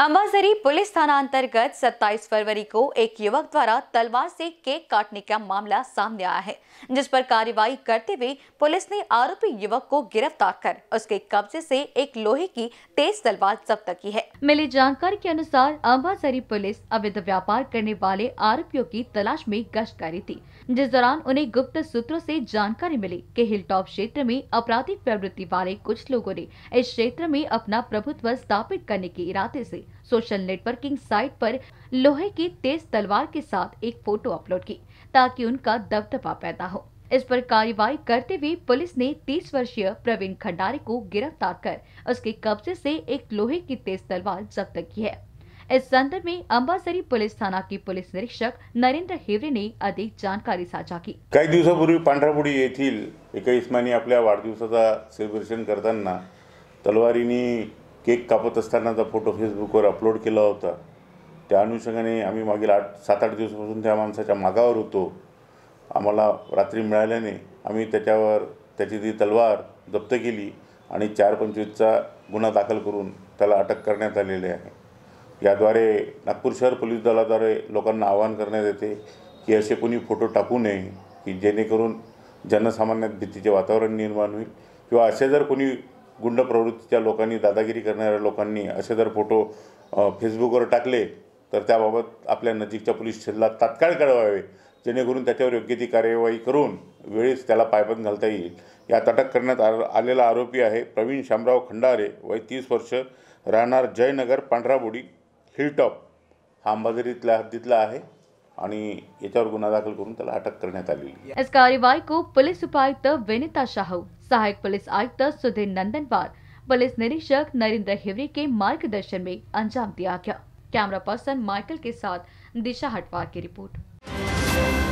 Ambazari police थाना अंतर्गत 27 फरवरी को एक युवक द्वारा तलवार से केक काटने का मामला सामने आया है जिस पर कार्रवाई करते हुए पुलिस ने आरोपी युवक को गिरफ्तार कर उसके कब्जे से एक लोहे की तेज तलवार जब्त की है मिली जानकारी के अनुसार अम्बाजरी पुलिस अवैध व्यापार करने वाले आरोपियों की तलाश में गश्त कर रही थी जिस दौरान उन्हें गुप्त सूत्रों ऐसी जानकारी मिली की हिल क्षेत्र में आपराधिक प्रवृत्ति वाले कुछ लोगो ने इस क्षेत्र में अपना प्रभुत्व स्थापित करने के इरादे ऐसी सोशल नेटवर्किंग साइट पर लोहे की तेज तलवार के साथ एक फोटो अपलोड की ताकि उनका दबदबा पैदा हो इस पर कार्रवाई करते हुए पुलिस ने 30 वर्षीय प्रवीण खंडारी को गिरफ्तार कर उसके कब्जे से एक लोहे की तेज तलवार जब्त की है इस संदर्भ में अम्बासरी पुलिस थाना की पुलिस निरीक्षक नरेंद्र हेवरे ने अधिक जानकारी साझा की कई दिवस पूर्व येथील एका इसमाने आपल्या वाढदिवसाचा सेलिब्रेशन केक कापत असतानाचा फोटो फेसबुकवर अपलोड केला होता त्या अनुषंगाने आम्ही मागील आठ सात आठ दिवसापासून त्या माणसाच्या मागावर होतो आम्हाला रात्री मिळाल्याने आम्ही त्याच्यावर त्याची ती तलवार जप्त केली आणि चार पंचवीसचा गुन्हा दाखल करून त्याला अटक करण्यात आलेली आहे याद्वारे नागपूर शहर पोलीस दलाद्वारे लोकांना आवाहन करण्यात येते की असे कोणी फोटो टाकू नये की जेणेकरून जनसामान्यात भीतीचे वातावरण निर्माण होईल किंवा असे जर कोणी गुंड प्रवृत्तीच्या लोकांनी दादागिरी करणाऱ्या लोकांनी असे जर फोटो फेसबुकवर टाकले तर त्याबाबत आपल्या नजीकच्या पोलीस स्टेशनला तात्काळ कळवावे जेणेकरून त्याच्यावर योग्य ती कार्यवाही करून वेळीच त्याला पायबंद घालता येईल यात अटक करण्यात आ आलेला आरोपी आहे प्रवीण शामराव खंडारे वय तीस वर्ष राहणार जयनगर पांढराबोडी हिलटॉप हा अंबाझरीतल्या हद्दीतला आहे गुन्हा अटक कर इस कार्यवाही को पुलिस उपायुक्त विनीता शाह सहायक पुलिस आयुक्त सुधीर नंदनवार पुलिस निरीक्षक नरेंद्र हिवरे के मार्गदर्शन में अंजाम दिया गया कैमरा पर्सन माइकल के साथ दिशा हटवार की रिपोर्ट